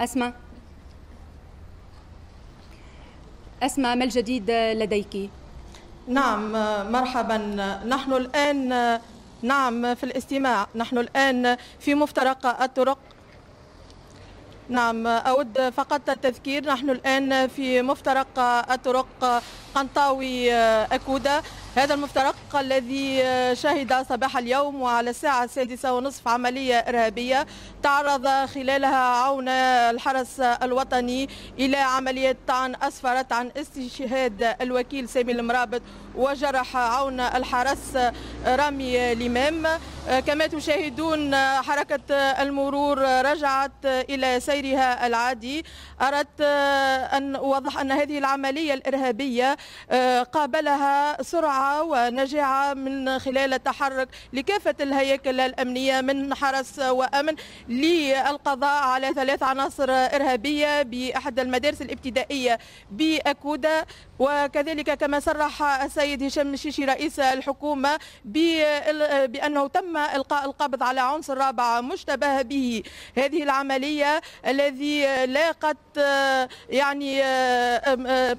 أسمع أسمع ما الجديد لديك؟ نعم مرحبا نحن الآن نعم في الاستماع نحن الآن في مفترق الطرق نعم أود فقط التذكير نحن الآن في مفترق الطرق القنطاوي آه، أكودة هذا المفترق الذي آه، شهد صباح اليوم وعلى الساعة السادسة ونصف عملية إرهابية تعرض خلالها عون الحرس الوطني إلى عملية طعن أسفرت عن استشهاد الوكيل سامي المرابط وجرح عون الحرس آه، رامي الإمام كما تشاهدون حركة المرور رجعت إلى سيرها العادي أردت أن أوضح أن هذه العملية الإرهابية آه، قابلها سرعة ونجاعة من خلال التحرك لكافة الهياكل الأمنية من حرس وأمن للقضاء على ثلاث عناصر إرهابية بأحد المدارس الابتدائية بأكودة وكذلك كما صرح السيد هشام الشيشي رئيس الحكومة بأنه تم إلقاء القبض على عنصر رابع مشتبه به هذه العملية الذي لاقت آه، يعني آه،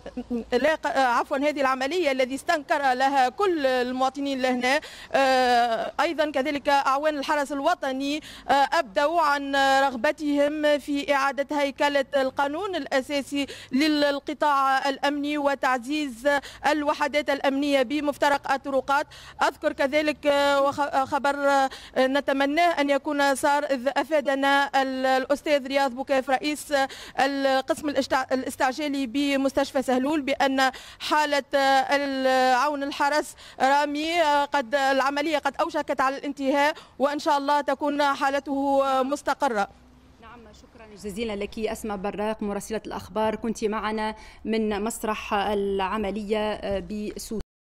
لاق عفوا هذه العمليه الذي استنكر لها كل المواطنين لهنا آه، ايضا كذلك اعوان الحرس الوطني آه، ابدوا عن رغبتهم في اعاده هيكله القانون الاساسي للقطاع الامني وتعزيز الوحدات الامنيه بمفترق الطرقات اذكر كذلك آه، خبر نتمناه ان يكون صار اذ افادنا الاستاذ رياض بوكيف رئيس القسم الاستعجالي بمستشفى سهلول بان حالة العون الحرس رامي آه، قد العملية قد أوشكت على الانتهاء وإن شاء الله تكون حالته مستقرة نعم، شكرا جزيلا لك أسماء براق مراسلة الأخبار كنت معنا من مسرح العملية آه، بسوسة